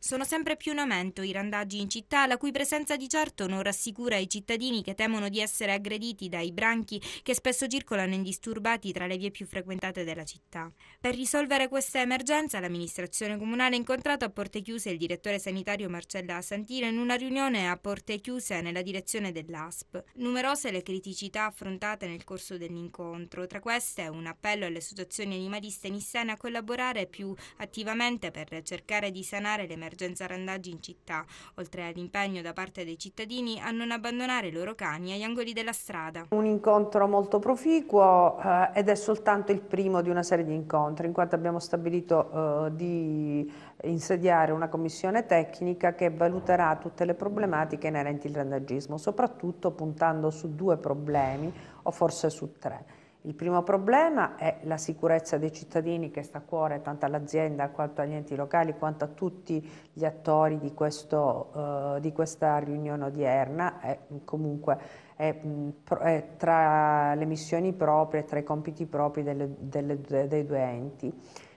Sono sempre più in aumento i randaggi in città, la cui presenza di certo non rassicura i cittadini che temono di essere aggrediti dai branchi che spesso circolano indisturbati tra le vie più frequentate della città. Per risolvere questa emergenza, l'amministrazione comunale ha incontrato a porte chiuse il direttore sanitario Marcella Santino in una riunione a porte chiuse nella direzione dell'ASP. Numerose le criticità affrontate nel corso dell'incontro, tra queste un appello alle associazioni animaliste nissene a collaborare più attivamente per cercare di sanare l'emergenza l'emergenza randaggi in città, oltre all'impegno da parte dei cittadini a non abbandonare i loro cani agli angoli della strada. Un incontro molto proficuo eh, ed è soltanto il primo di una serie di incontri, in quanto abbiamo stabilito eh, di insediare una commissione tecnica che valuterà tutte le problematiche inerenti al randagismo, soprattutto puntando su due problemi o forse su tre. Il primo problema è la sicurezza dei cittadini che sta a cuore tanto all'azienda quanto agli enti locali quanto a tutti gli attori di, questo, eh, di questa riunione odierna e comunque è, è, tra le missioni proprie, tra i compiti propri delle, delle, dei due enti.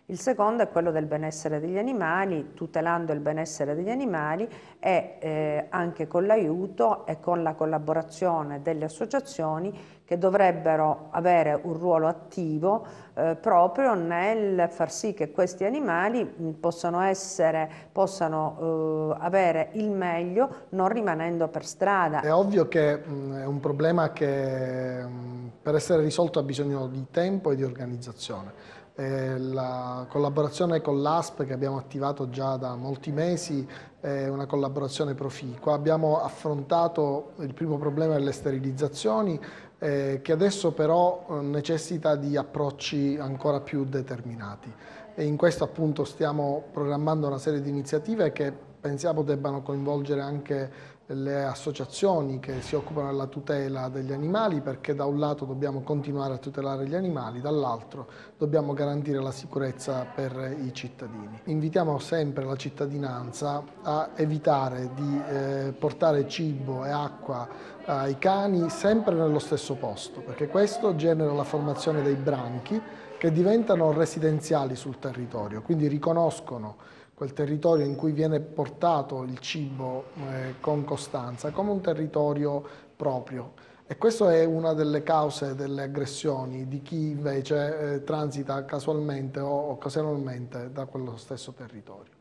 Il secondo è quello del benessere degli animali, tutelando il benessere degli animali e eh, anche con l'aiuto e con la collaborazione delle associazioni che dovrebbero avere un ruolo attivo eh, proprio nel far sì che questi animali mm, possano, essere, possano eh, avere il meglio non rimanendo per strada. È ovvio che mh, mm, è un problema che mh, mm, per essere risolto ha bisogno di tempo e di organizzazione eh, la collaborazione con l'ASP che abbiamo attivato già da molti mesi è una collaborazione proficua. Abbiamo affrontato il primo problema delle sterilizzazioni eh, che adesso però eh, necessita di approcci ancora più determinati e in questo appunto stiamo programmando una serie di iniziative che pensiamo debbano coinvolgere anche le associazioni che si occupano della tutela degli animali perché da un lato dobbiamo continuare a tutelare gli animali, dall'altro dobbiamo garantire la sicurezza per i cittadini. Invitiamo sempre la cittadinanza a evitare di eh, portare cibo e acqua ai cani sempre nello stesso posto perché questo genera la formazione dei branchi che diventano residenziali sul territorio, quindi riconoscono quel territorio in cui viene portato il cibo eh, con costanza, come un territorio proprio. E questa è una delle cause delle aggressioni di chi invece eh, transita casualmente o occasionalmente da quello stesso territorio.